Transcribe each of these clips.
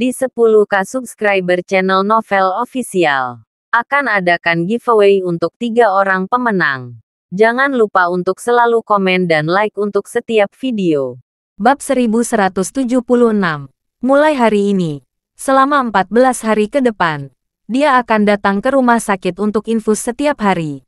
di 10k subscriber channel Novel Official. Akan adakan giveaway untuk tiga orang pemenang. Jangan lupa untuk selalu komen dan like untuk setiap video. Bab 1176 Mulai hari ini, selama 14 hari ke depan, dia akan datang ke rumah sakit untuk infus setiap hari.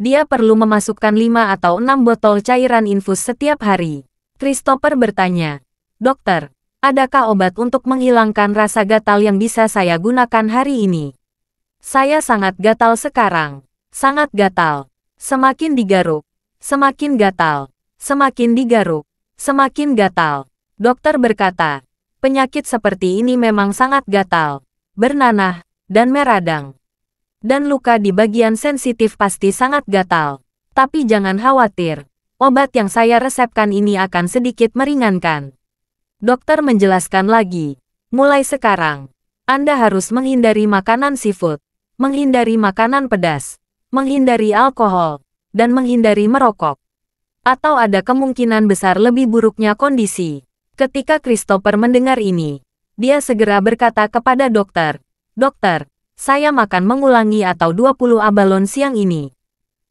Dia perlu memasukkan 5 atau 6 botol cairan infus setiap hari. Christopher bertanya, Dokter, Adakah obat untuk menghilangkan rasa gatal yang bisa saya gunakan hari ini? Saya sangat gatal sekarang. Sangat gatal. Semakin digaruk. Semakin gatal. Semakin digaruk. Semakin gatal. Dokter berkata, penyakit seperti ini memang sangat gatal, bernanah, dan meradang. Dan luka di bagian sensitif pasti sangat gatal. Tapi jangan khawatir, obat yang saya resepkan ini akan sedikit meringankan. Dokter menjelaskan lagi, mulai sekarang, Anda harus menghindari makanan seafood, menghindari makanan pedas, menghindari alkohol, dan menghindari merokok. Atau ada kemungkinan besar lebih buruknya kondisi. Ketika Christopher mendengar ini, dia segera berkata kepada dokter, Dokter, saya makan mengulangi atau 20 abalon siang ini.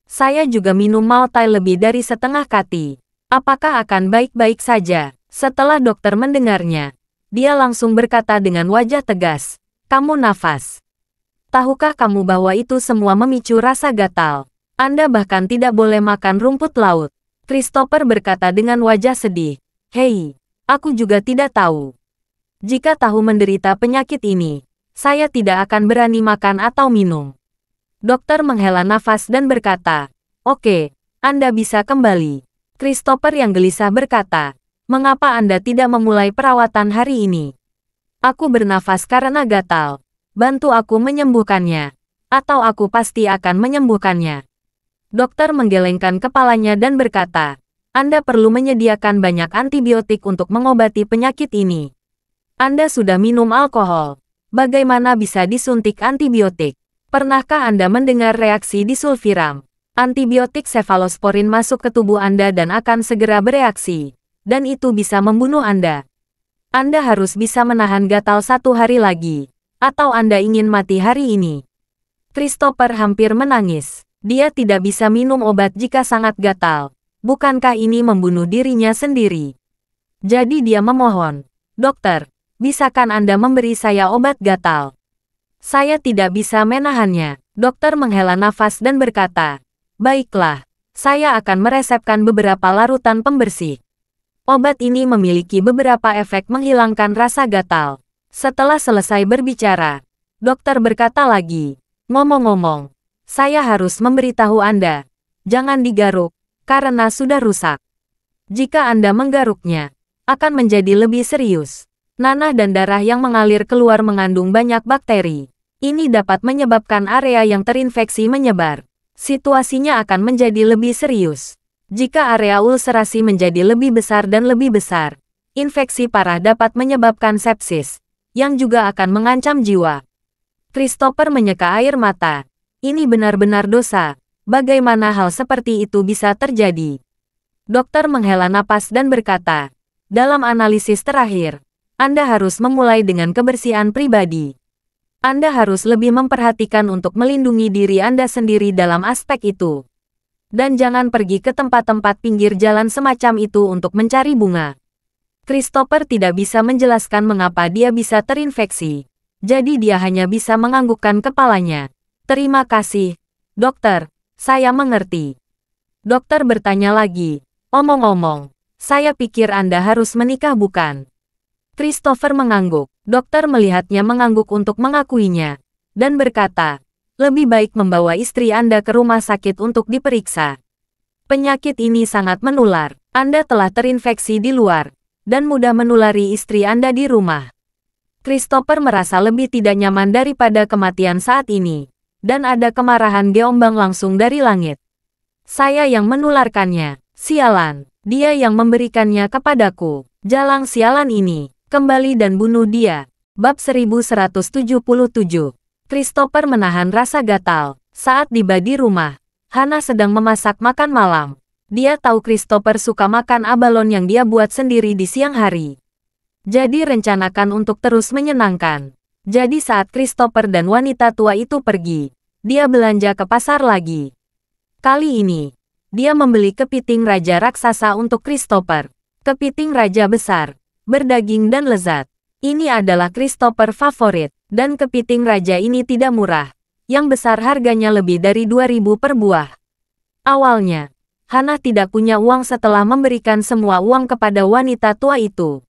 Saya juga minum maltai lebih dari setengah kati. Apakah akan baik-baik saja? Setelah dokter mendengarnya, dia langsung berkata dengan wajah tegas, kamu nafas. Tahukah kamu bahwa itu semua memicu rasa gatal? Anda bahkan tidak boleh makan rumput laut. Christopher berkata dengan wajah sedih, Hei, aku juga tidak tahu. Jika tahu menderita penyakit ini, saya tidak akan berani makan atau minum. Dokter menghela nafas dan berkata, Oke, Anda bisa kembali. Christopher yang gelisah berkata, Mengapa Anda tidak memulai perawatan hari ini? Aku bernafas karena gatal. Bantu aku menyembuhkannya. Atau aku pasti akan menyembuhkannya. Dokter menggelengkan kepalanya dan berkata, Anda perlu menyediakan banyak antibiotik untuk mengobati penyakit ini. Anda sudah minum alkohol. Bagaimana bisa disuntik antibiotik? Pernahkah Anda mendengar reaksi disulfiram? Antibiotik cefalosporin masuk ke tubuh Anda dan akan segera bereaksi dan itu bisa membunuh Anda. Anda harus bisa menahan gatal satu hari lagi. Atau Anda ingin mati hari ini. Christopher hampir menangis. Dia tidak bisa minum obat jika sangat gatal. Bukankah ini membunuh dirinya sendiri? Jadi dia memohon. Dokter, bisakan Anda memberi saya obat gatal? Saya tidak bisa menahannya. Dokter menghela nafas dan berkata, Baiklah, saya akan meresepkan beberapa larutan pembersih. Obat ini memiliki beberapa efek menghilangkan rasa gatal. Setelah selesai berbicara, dokter berkata lagi, Ngomong-ngomong, saya harus memberitahu Anda, jangan digaruk, karena sudah rusak. Jika Anda menggaruknya, akan menjadi lebih serius. Nanah dan darah yang mengalir keluar mengandung banyak bakteri. Ini dapat menyebabkan area yang terinfeksi menyebar. Situasinya akan menjadi lebih serius. Jika area ulcerasi menjadi lebih besar dan lebih besar, infeksi parah dapat menyebabkan sepsis, yang juga akan mengancam jiwa. Christopher menyeka air mata. Ini benar-benar dosa. Bagaimana hal seperti itu bisa terjadi? Dokter menghela napas dan berkata, dalam analisis terakhir, Anda harus memulai dengan kebersihan pribadi. Anda harus lebih memperhatikan untuk melindungi diri Anda sendiri dalam aspek itu. Dan jangan pergi ke tempat-tempat pinggir jalan semacam itu untuk mencari bunga. Christopher tidak bisa menjelaskan mengapa dia bisa terinfeksi. Jadi dia hanya bisa menganggukkan kepalanya. Terima kasih, dokter. Saya mengerti. Dokter bertanya lagi. Omong-omong, saya pikir Anda harus menikah bukan? Christopher mengangguk. Dokter melihatnya mengangguk untuk mengakuinya. Dan berkata, lebih baik membawa istri Anda ke rumah sakit untuk diperiksa. Penyakit ini sangat menular. Anda telah terinfeksi di luar dan mudah menulari istri Anda di rumah. Christopher merasa lebih tidak nyaman daripada kematian saat ini, dan ada kemarahan geombang langsung dari langit. Saya yang menularkannya, sialan, dia yang memberikannya kepadaku, jalang sialan ini, kembali dan bunuh dia. Bab 1177 Christopher menahan rasa gatal. Saat tiba di rumah, Hana sedang memasak makan malam. Dia tahu Christopher suka makan abalon yang dia buat sendiri di siang hari. Jadi rencanakan untuk terus menyenangkan. Jadi saat Christopher dan wanita tua itu pergi, dia belanja ke pasar lagi. Kali ini, dia membeli kepiting raja raksasa untuk Christopher. Kepiting raja besar, berdaging dan lezat. Ini adalah Christopher favorit. Dan kepiting raja ini tidak murah. Yang besar harganya lebih dari 2000 per buah. Awalnya, Hana tidak punya uang setelah memberikan semua uang kepada wanita tua itu.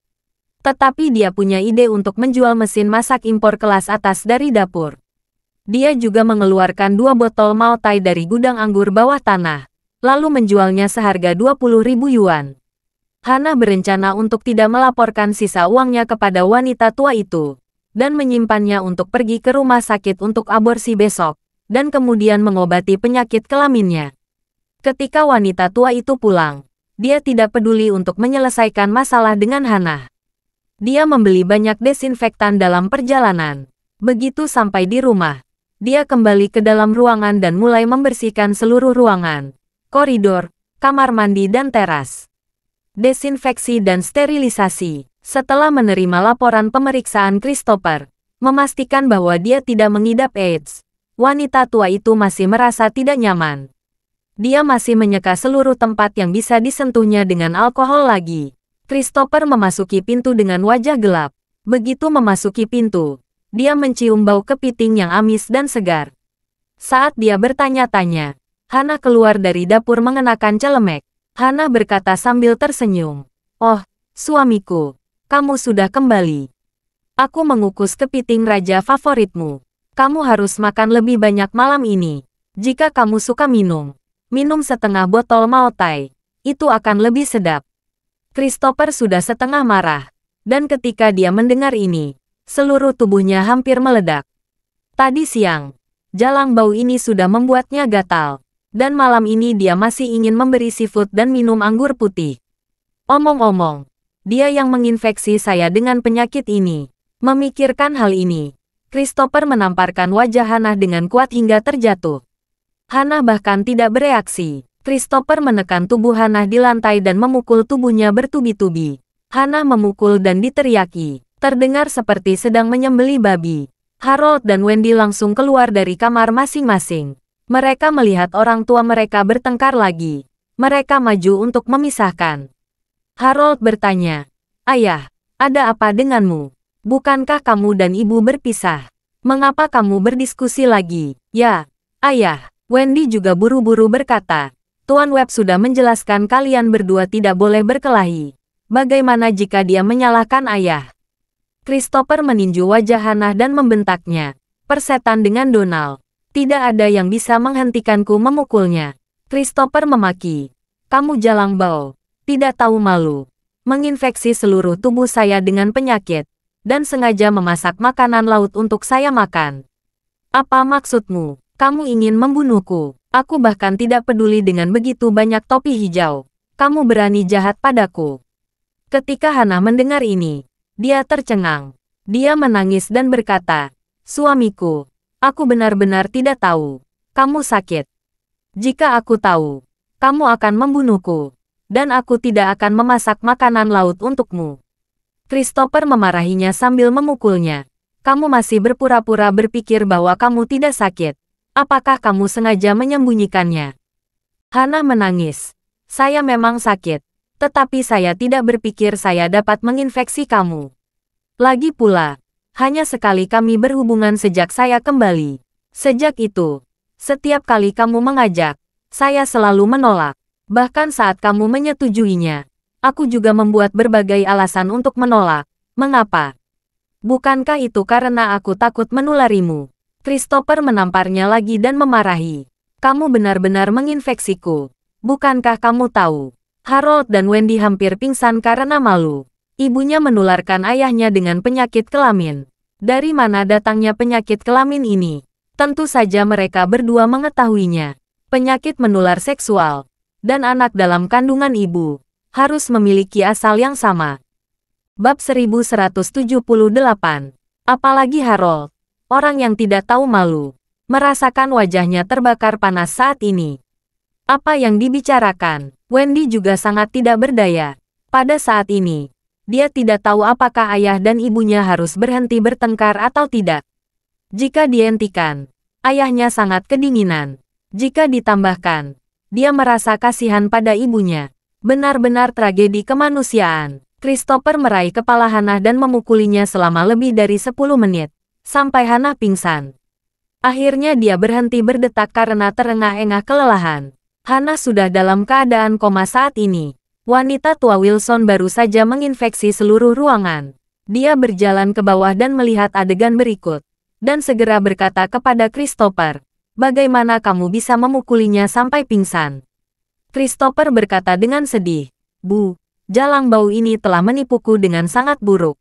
Tetapi dia punya ide untuk menjual mesin masak impor kelas atas dari dapur. Dia juga mengeluarkan dua botol Maltai dari gudang anggur bawah tanah, lalu menjualnya seharga 20 ribu yuan. Hana berencana untuk tidak melaporkan sisa uangnya kepada wanita tua itu dan menyimpannya untuk pergi ke rumah sakit untuk aborsi besok, dan kemudian mengobati penyakit kelaminnya. Ketika wanita tua itu pulang, dia tidak peduli untuk menyelesaikan masalah dengan Hana. Dia membeli banyak desinfektan dalam perjalanan. Begitu sampai di rumah, dia kembali ke dalam ruangan dan mulai membersihkan seluruh ruangan, koridor, kamar mandi dan teras. Desinfeksi dan sterilisasi setelah menerima laporan pemeriksaan Christopher, memastikan bahwa dia tidak mengidap AIDS, wanita tua itu masih merasa tidak nyaman. Dia masih menyeka seluruh tempat yang bisa disentuhnya dengan alkohol lagi. Christopher memasuki pintu dengan wajah gelap. Begitu memasuki pintu, dia mencium bau kepiting yang amis dan segar. Saat dia bertanya-tanya, Hana keluar dari dapur mengenakan celemek. Hana berkata sambil tersenyum, Oh, suamiku, kamu sudah kembali. Aku mengukus kepiting raja favoritmu. Kamu harus makan lebih banyak malam ini. Jika kamu suka minum, minum setengah botol maotai. Itu akan lebih sedap. Christopher sudah setengah marah. Dan ketika dia mendengar ini, seluruh tubuhnya hampir meledak. Tadi siang, jalang bau ini sudah membuatnya gatal. Dan malam ini dia masih ingin memberi seafood dan minum anggur putih. Omong-omong, dia yang menginfeksi saya dengan penyakit ini. Memikirkan hal ini, Christopher menamparkan wajah Hannah dengan kuat hingga terjatuh. Hannah bahkan tidak bereaksi. Christopher menekan tubuh Hannah di lantai dan memukul tubuhnya bertubi-tubi. Hannah memukul dan diteriaki. Terdengar seperti sedang menyembeli babi. Harold dan Wendy langsung keluar dari kamar masing-masing. Mereka melihat orang tua mereka bertengkar lagi. Mereka maju untuk memisahkan. Harold bertanya. Ayah, ada apa denganmu? Bukankah kamu dan ibu berpisah? Mengapa kamu berdiskusi lagi? Ya, ayah, Wendy juga buru-buru berkata. Tuan Webb sudah menjelaskan kalian berdua tidak boleh berkelahi. Bagaimana jika dia menyalahkan ayah? Christopher meninju wajah Hannah dan membentaknya. Persetan dengan Donald. Tidak ada yang bisa menghentikanku memukulnya. Christopher memaki. Kamu jalang bau tidak tahu malu, menginfeksi seluruh tubuh saya dengan penyakit, dan sengaja memasak makanan laut untuk saya makan. Apa maksudmu? Kamu ingin membunuhku? Aku bahkan tidak peduli dengan begitu banyak topi hijau. Kamu berani jahat padaku. Ketika Hana mendengar ini, dia tercengang. Dia menangis dan berkata, Suamiku, aku benar-benar tidak tahu. Kamu sakit. Jika aku tahu, kamu akan membunuhku dan aku tidak akan memasak makanan laut untukmu. Christopher memarahinya sambil memukulnya. Kamu masih berpura-pura berpikir bahwa kamu tidak sakit. Apakah kamu sengaja menyembunyikannya? Hana menangis. Saya memang sakit. Tetapi saya tidak berpikir saya dapat menginfeksi kamu. Lagi pula, hanya sekali kami berhubungan sejak saya kembali. Sejak itu, setiap kali kamu mengajak, saya selalu menolak. Bahkan saat kamu menyetujuinya, aku juga membuat berbagai alasan untuk menolak. Mengapa? Bukankah itu karena aku takut menularimu? Christopher menamparnya lagi dan memarahi. Kamu benar-benar menginfeksiku. Bukankah kamu tahu? Harold dan Wendy hampir pingsan karena malu. Ibunya menularkan ayahnya dengan penyakit kelamin. Dari mana datangnya penyakit kelamin ini? Tentu saja mereka berdua mengetahuinya. Penyakit menular seksual dan anak dalam kandungan ibu harus memiliki asal yang sama. Bab 1178 Apalagi Harold, orang yang tidak tahu malu, merasakan wajahnya terbakar panas saat ini. Apa yang dibicarakan, Wendy juga sangat tidak berdaya. Pada saat ini, dia tidak tahu apakah ayah dan ibunya harus berhenti bertengkar atau tidak. Jika dihentikan, ayahnya sangat kedinginan. Jika ditambahkan, dia merasa kasihan pada ibunya. Benar-benar tragedi kemanusiaan. Christopher meraih kepala Hannah dan memukulinya selama lebih dari 10 menit, sampai Hannah pingsan. Akhirnya dia berhenti berdetak karena terengah-engah kelelahan. Hannah sudah dalam keadaan koma saat ini. Wanita tua Wilson baru saja menginfeksi seluruh ruangan. Dia berjalan ke bawah dan melihat adegan berikut, dan segera berkata kepada Christopher, Bagaimana kamu bisa memukulinya sampai pingsan? Christopher berkata dengan sedih. Bu, jalang bau ini telah menipuku dengan sangat buruk.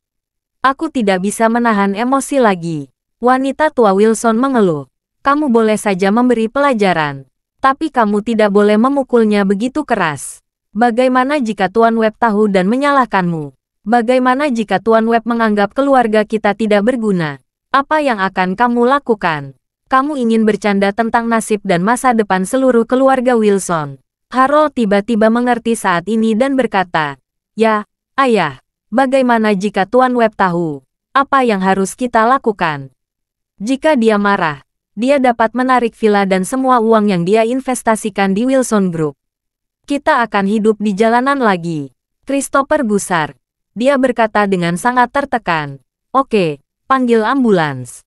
Aku tidak bisa menahan emosi lagi. Wanita tua Wilson mengeluh. Kamu boleh saja memberi pelajaran. Tapi kamu tidak boleh memukulnya begitu keras. Bagaimana jika Tuan Web tahu dan menyalahkanmu? Bagaimana jika Tuan Web menganggap keluarga kita tidak berguna? Apa yang akan kamu lakukan? kamu ingin bercanda tentang nasib dan masa depan seluruh keluarga Wilson. Harold tiba-tiba mengerti saat ini dan berkata, Ya, ayah, bagaimana jika Tuan Web tahu apa yang harus kita lakukan? Jika dia marah, dia dapat menarik villa dan semua uang yang dia investasikan di Wilson Group. Kita akan hidup di jalanan lagi. Christopher gusar. Dia berkata dengan sangat tertekan. Oke, panggil ambulans.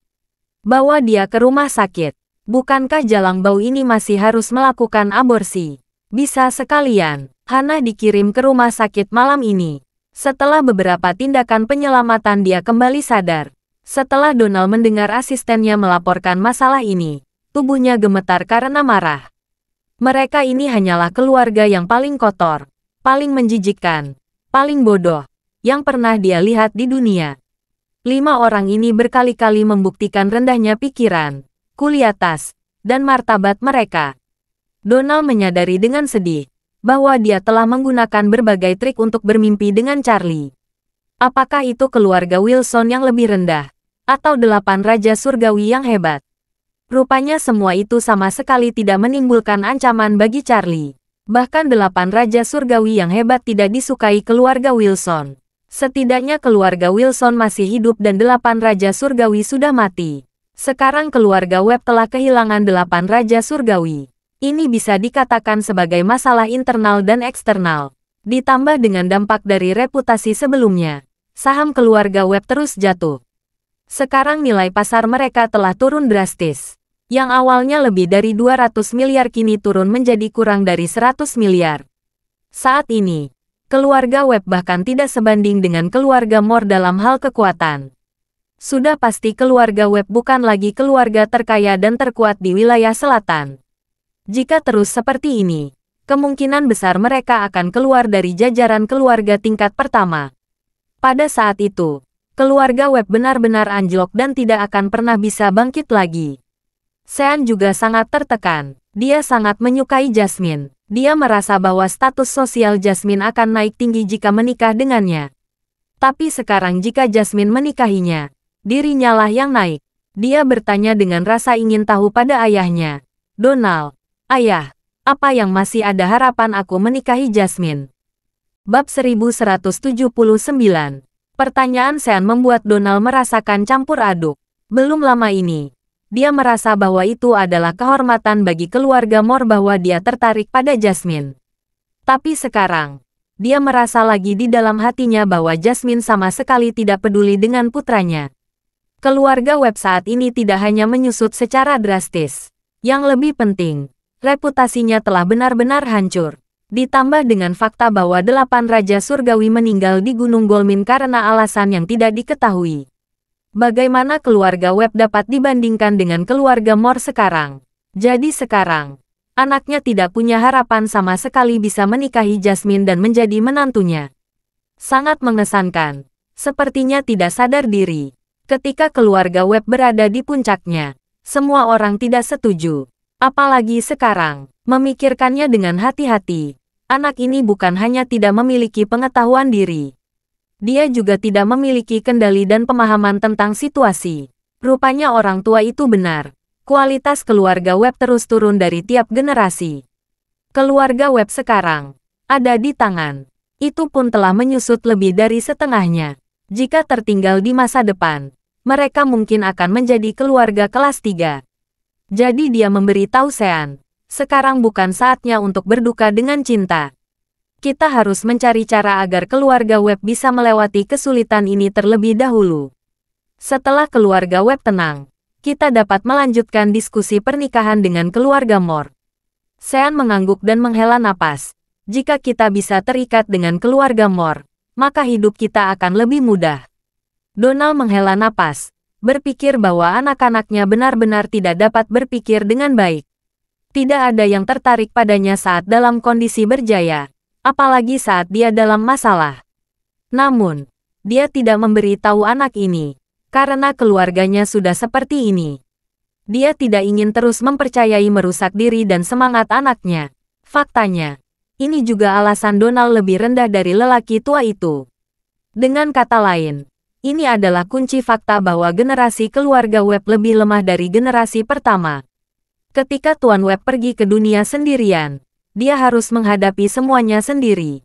Bawa dia ke rumah sakit. Bukankah Jalang Bau ini masih harus melakukan aborsi? Bisa sekalian, Hana dikirim ke rumah sakit malam ini. Setelah beberapa tindakan penyelamatan dia kembali sadar. Setelah Donald mendengar asistennya melaporkan masalah ini, tubuhnya gemetar karena marah. Mereka ini hanyalah keluarga yang paling kotor, paling menjijikkan, paling bodoh, yang pernah dia lihat di dunia. Lima orang ini berkali-kali membuktikan rendahnya pikiran, kuliatas, dan martabat mereka. Donald menyadari dengan sedih bahwa dia telah menggunakan berbagai trik untuk bermimpi dengan Charlie. Apakah itu keluarga Wilson yang lebih rendah? Atau delapan raja surgawi yang hebat? Rupanya semua itu sama sekali tidak menimbulkan ancaman bagi Charlie. Bahkan delapan raja surgawi yang hebat tidak disukai keluarga Wilson. Setidaknya keluarga Wilson masih hidup dan delapan Raja Surgawi sudah mati. Sekarang keluarga Webb telah kehilangan delapan Raja Surgawi. Ini bisa dikatakan sebagai masalah internal dan eksternal. Ditambah dengan dampak dari reputasi sebelumnya. Saham keluarga Webb terus jatuh. Sekarang nilai pasar mereka telah turun drastis. Yang awalnya lebih dari 200 miliar kini turun menjadi kurang dari 100 miliar. Saat ini, keluarga Web bahkan tidak sebanding dengan keluarga Mor dalam hal kekuatan. Sudah pasti keluarga Web bukan lagi keluarga terkaya dan terkuat di wilayah selatan. Jika terus seperti ini, kemungkinan besar mereka akan keluar dari jajaran keluarga tingkat pertama. Pada saat itu, keluarga Web benar-benar anjlok dan tidak akan pernah bisa bangkit lagi. Sean juga sangat tertekan. Dia sangat menyukai Jasmine. Dia merasa bahwa status sosial Jasmine akan naik tinggi jika menikah dengannya. Tapi sekarang jika Jasmine menikahinya, dirinya lah yang naik. Dia bertanya dengan rasa ingin tahu pada ayahnya. Donald, ayah, apa yang masih ada harapan aku menikahi Jasmine? Bab 1179 Pertanyaan Sean membuat Donald merasakan campur aduk. Belum lama ini, dia merasa bahwa itu adalah kehormatan bagi keluarga Mor bahwa dia tertarik pada Jasmine. Tapi sekarang, dia merasa lagi di dalam hatinya bahwa Jasmine sama sekali tidak peduli dengan putranya. Keluarga web saat ini tidak hanya menyusut secara drastis. Yang lebih penting, reputasinya telah benar-benar hancur. Ditambah dengan fakta bahwa delapan Raja Surgawi meninggal di Gunung Golmin karena alasan yang tidak diketahui. Bagaimana keluarga Web dapat dibandingkan dengan keluarga Mor sekarang? Jadi sekarang, anaknya tidak punya harapan sama sekali bisa menikahi Jasmine dan menjadi menantunya. Sangat mengesankan. Sepertinya tidak sadar diri. Ketika keluarga Web berada di puncaknya, semua orang tidak setuju. Apalagi sekarang, memikirkannya dengan hati-hati. Anak ini bukan hanya tidak memiliki pengetahuan diri, dia juga tidak memiliki kendali dan pemahaman tentang situasi. Rupanya orang tua itu benar. Kualitas keluarga web terus turun dari tiap generasi. Keluarga web sekarang ada di tangan. Itu pun telah menyusut lebih dari setengahnya. Jika tertinggal di masa depan, mereka mungkin akan menjadi keluarga kelas 3. Jadi dia memberi tahu Sean, sekarang bukan saatnya untuk berduka dengan cinta kita harus mencari cara agar keluarga web bisa melewati kesulitan ini terlebih dahulu. Setelah keluarga web tenang, kita dapat melanjutkan diskusi pernikahan dengan keluarga Mor. Sean mengangguk dan menghela napas. Jika kita bisa terikat dengan keluarga Mor, maka hidup kita akan lebih mudah. Donald menghela napas, berpikir bahwa anak-anaknya benar-benar tidak dapat berpikir dengan baik. Tidak ada yang tertarik padanya saat dalam kondisi berjaya apalagi saat dia dalam masalah. Namun, dia tidak memberi tahu anak ini, karena keluarganya sudah seperti ini. Dia tidak ingin terus mempercayai merusak diri dan semangat anaknya. Faktanya, ini juga alasan Donald lebih rendah dari lelaki tua itu. Dengan kata lain, ini adalah kunci fakta bahwa generasi keluarga Webb lebih lemah dari generasi pertama. Ketika Tuan Webb pergi ke dunia sendirian, dia harus menghadapi semuanya sendiri.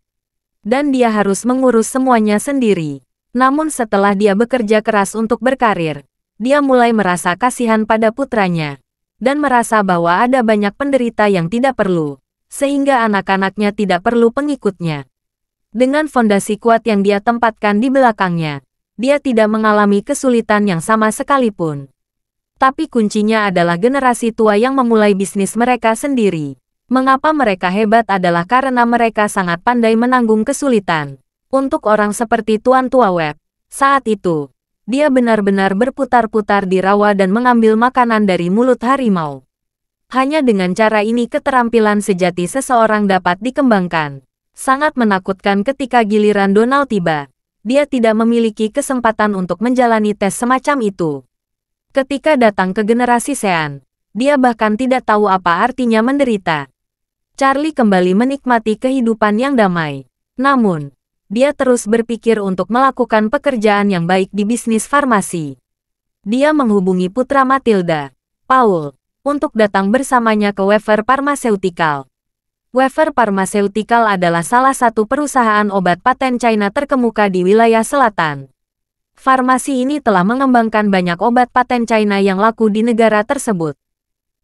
Dan dia harus mengurus semuanya sendiri. Namun setelah dia bekerja keras untuk berkarir, dia mulai merasa kasihan pada putranya. Dan merasa bahwa ada banyak penderita yang tidak perlu. Sehingga anak-anaknya tidak perlu pengikutnya. Dengan fondasi kuat yang dia tempatkan di belakangnya, dia tidak mengalami kesulitan yang sama sekalipun. Tapi kuncinya adalah generasi tua yang memulai bisnis mereka sendiri. Mengapa mereka hebat adalah karena mereka sangat pandai menanggung kesulitan. Untuk orang seperti Tuan Tua Web, saat itu, dia benar-benar berputar-putar di rawa dan mengambil makanan dari mulut harimau. Hanya dengan cara ini keterampilan sejati seseorang dapat dikembangkan. Sangat menakutkan ketika giliran Donald tiba. Dia tidak memiliki kesempatan untuk menjalani tes semacam itu. Ketika datang ke generasi Sean, dia bahkan tidak tahu apa artinya menderita. Charlie kembali menikmati kehidupan yang damai. Namun, dia terus berpikir untuk melakukan pekerjaan yang baik di bisnis farmasi. Dia menghubungi putra Matilda, Paul, untuk datang bersamanya ke Wafer Pharmaceutical. Wafer Pharmaceutical adalah salah satu perusahaan obat paten China terkemuka di wilayah selatan. Farmasi ini telah mengembangkan banyak obat paten China yang laku di negara tersebut.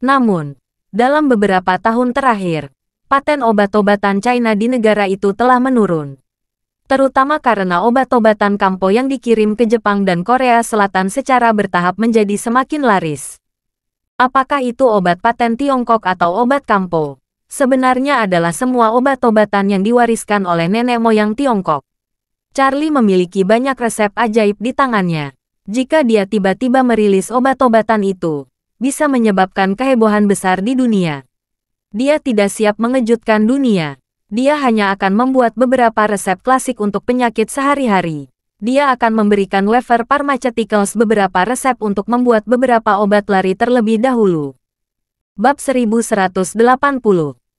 Namun, dalam beberapa tahun terakhir, paten obat-obatan China di negara itu telah menurun. Terutama karena obat-obatan kampo yang dikirim ke Jepang dan Korea Selatan secara bertahap menjadi semakin laris. Apakah itu obat paten Tiongkok atau obat kampo? Sebenarnya adalah semua obat-obatan yang diwariskan oleh nenek moyang Tiongkok. Charlie memiliki banyak resep ajaib di tangannya. Jika dia tiba-tiba merilis obat-obatan itu, bisa menyebabkan kehebohan besar di dunia. Dia tidak siap mengejutkan dunia. Dia hanya akan membuat beberapa resep klasik untuk penyakit sehari-hari. Dia akan memberikan wafer pharmaceuticals beberapa resep untuk membuat beberapa obat lari terlebih dahulu. Bab 1180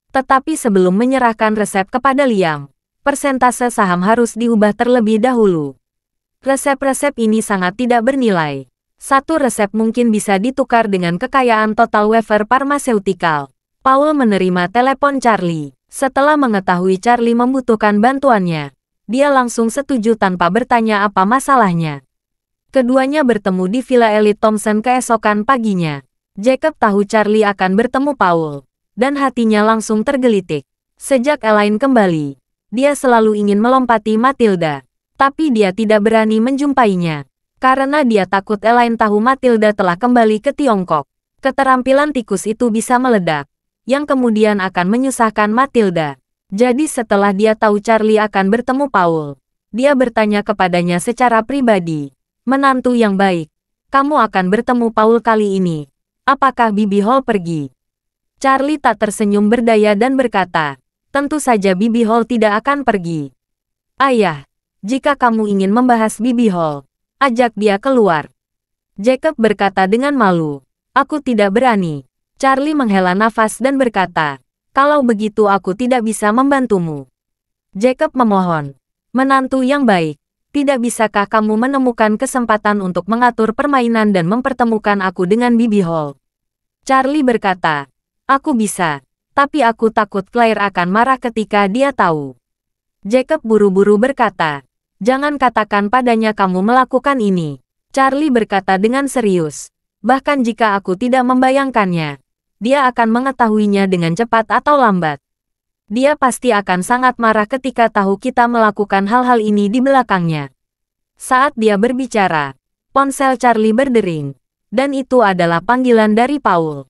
Tetapi sebelum menyerahkan resep kepada Liam, persentase saham harus diubah terlebih dahulu. Resep-resep ini sangat tidak bernilai. Satu resep mungkin bisa ditukar dengan kekayaan total wafer pharmaceutical. Paul menerima telepon Charlie. Setelah mengetahui Charlie membutuhkan bantuannya, dia langsung setuju tanpa bertanya apa masalahnya. Keduanya bertemu di Villa Elite Thompson keesokan paginya. Jacob tahu Charlie akan bertemu Paul, dan hatinya langsung tergelitik. Sejak Elaine kembali, dia selalu ingin melompati Matilda, tapi dia tidak berani menjumpainya. Karena dia takut Elaine tahu Matilda telah kembali ke Tiongkok. Keterampilan tikus itu bisa meledak yang kemudian akan menyusahkan Matilda. Jadi setelah dia tahu Charlie akan bertemu Paul, dia bertanya kepadanya secara pribadi. Menantu yang baik, kamu akan bertemu Paul kali ini. Apakah Bibi Hall pergi? Charlie tak tersenyum berdaya dan berkata, tentu saja Bibi Hall tidak akan pergi. Ayah, jika kamu ingin membahas Bibi Hall, ajak dia keluar. Jacob berkata dengan malu, aku tidak berani. Charlie menghela nafas dan berkata, kalau begitu aku tidak bisa membantumu. Jacob memohon, menantu yang baik, tidak bisakah kamu menemukan kesempatan untuk mengatur permainan dan mempertemukan aku dengan Bibi Hall? Charlie berkata, aku bisa, tapi aku takut Claire akan marah ketika dia tahu. Jacob buru-buru berkata, jangan katakan padanya kamu melakukan ini. Charlie berkata dengan serius, bahkan jika aku tidak membayangkannya dia akan mengetahuinya dengan cepat atau lambat. Dia pasti akan sangat marah ketika tahu kita melakukan hal-hal ini di belakangnya. Saat dia berbicara, ponsel Charlie berdering, dan itu adalah panggilan dari Paul.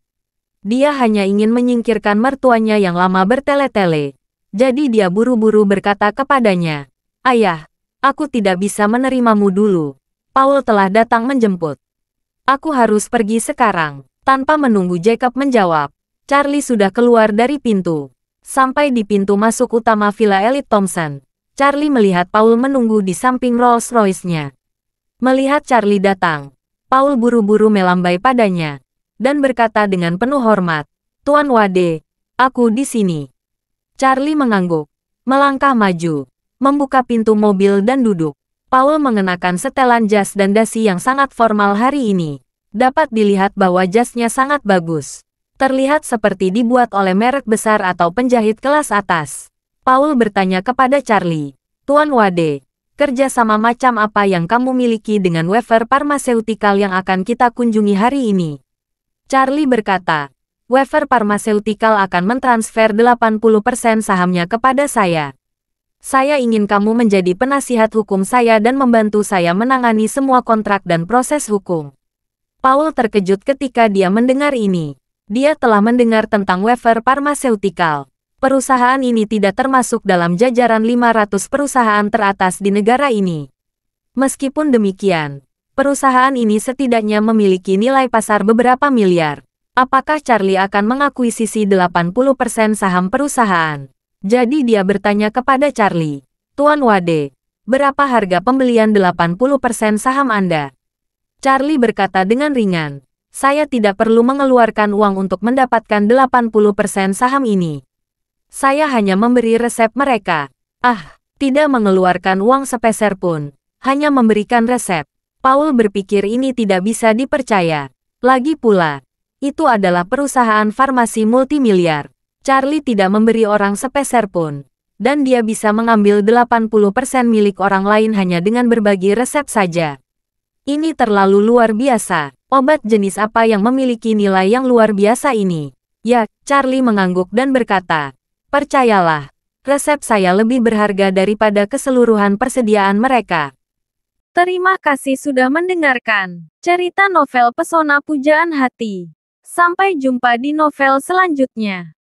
Dia hanya ingin menyingkirkan mertuanya yang lama bertele-tele. Jadi dia buru-buru berkata kepadanya, Ayah, aku tidak bisa menerimamu dulu. Paul telah datang menjemput. Aku harus pergi sekarang. Tanpa menunggu Jacob menjawab, Charlie sudah keluar dari pintu. Sampai di pintu masuk utama Villa Elite Thompson, Charlie melihat Paul menunggu di samping Rolls-Royce-nya. Melihat Charlie datang, Paul buru-buru melambai padanya dan berkata dengan penuh hormat, Tuan Wade, aku di sini. Charlie mengangguk, melangkah maju, membuka pintu mobil dan duduk. Paul mengenakan setelan jas dan dasi yang sangat formal hari ini dapat dilihat bahwa jasnya sangat bagus. Terlihat seperti dibuat oleh merek besar atau penjahit kelas atas. Paul bertanya kepada Charlie, Tuan Wade, kerja sama macam apa yang kamu miliki dengan wafer farmaseutikal yang akan kita kunjungi hari ini? Charlie berkata, wafer farmaseutikal akan mentransfer 80% sahamnya kepada saya. Saya ingin kamu menjadi penasihat hukum saya dan membantu saya menangani semua kontrak dan proses hukum. Paul terkejut ketika dia mendengar ini. Dia telah mendengar tentang wafer Pharmaceutical. Perusahaan ini tidak termasuk dalam jajaran 500 perusahaan teratas di negara ini. Meskipun demikian, perusahaan ini setidaknya memiliki nilai pasar beberapa miliar. Apakah Charlie akan mengakuisisi 80% saham perusahaan? Jadi dia bertanya kepada Charlie, Tuan Wade, berapa harga pembelian 80% saham Anda? Charlie berkata dengan ringan. Saya tidak perlu mengeluarkan uang untuk mendapatkan 80% saham ini. Saya hanya memberi resep mereka. Ah, tidak mengeluarkan uang sepeser pun. Hanya memberikan resep. Paul berpikir ini tidak bisa dipercaya. Lagi pula, itu adalah perusahaan farmasi multimiliar. Charlie tidak memberi orang sepeser pun. Dan dia bisa mengambil 80% milik orang lain hanya dengan berbagi resep saja. Ini terlalu luar biasa. Obat jenis apa yang memiliki nilai yang luar biasa ini? Ya, Charlie mengangguk dan berkata, Percayalah, resep saya lebih berharga daripada keseluruhan persediaan mereka. Terima kasih sudah mendengarkan cerita novel Pesona Pujaan Hati. Sampai jumpa di novel selanjutnya.